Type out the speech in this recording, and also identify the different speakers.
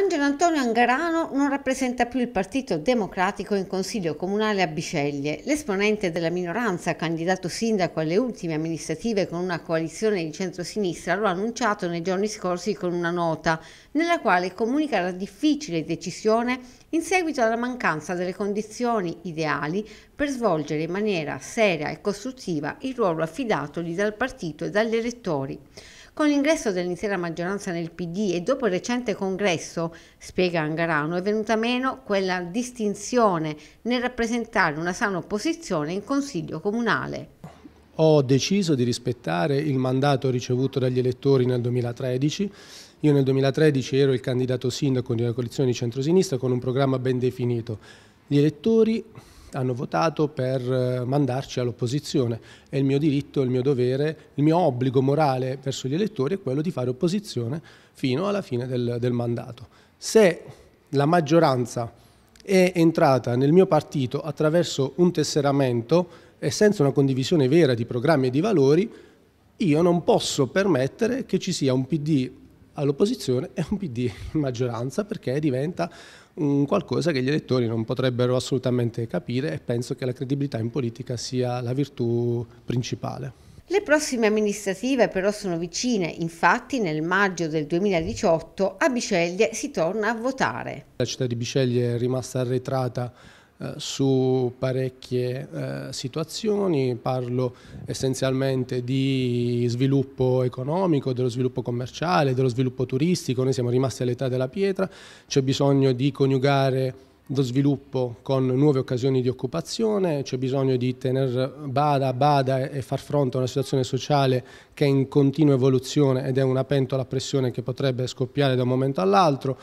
Speaker 1: Angelo Antonio Angarano non rappresenta più il Partito Democratico in Consiglio Comunale a Biceglie. L'esponente della minoranza, candidato sindaco alle ultime amministrative con una coalizione di centrosinistra, lo ha annunciato nei giorni scorsi con una nota, nella quale comunica la difficile decisione in seguito alla mancanza delle condizioni ideali per svolgere in maniera seria e costruttiva il ruolo affidatogli dal partito e dagli elettori. Con l'ingresso dell'intera maggioranza nel PD e dopo il recente congresso, spiega Angarano, è venuta meno quella distinzione nel rappresentare una sana opposizione in Consiglio Comunale.
Speaker 2: Ho deciso di rispettare il mandato ricevuto dagli elettori nel 2013 io nel 2013 ero il candidato sindaco di una coalizione di centrosinistra con un programma ben definito. Gli elettori hanno votato per eh, mandarci all'opposizione. È il mio diritto, il mio dovere, il mio obbligo morale verso gli elettori è quello di fare opposizione fino alla fine del, del mandato. Se la maggioranza è entrata nel mio partito attraverso un tesseramento e senza una condivisione vera di programmi e di valori, io non posso permettere che ci sia un PD all'opposizione è un PD in maggioranza perché diventa un qualcosa che gli elettori non potrebbero assolutamente capire e penso che la credibilità in politica sia la virtù principale.
Speaker 1: Le prossime amministrative però sono vicine, infatti nel maggio del 2018 a Biceglie si torna a votare.
Speaker 2: La città di Biceglie è rimasta arretrata eh, su parecchie eh, situazioni, parlo essenzialmente di sviluppo economico, dello sviluppo commerciale, dello sviluppo turistico, noi siamo rimasti all'età della pietra, c'è bisogno di coniugare lo sviluppo con nuove occasioni di occupazione, c'è bisogno di tenere bada, bada e far fronte a una situazione sociale che è in continua evoluzione ed è una pentola a pressione che potrebbe scoppiare da un momento all'altro,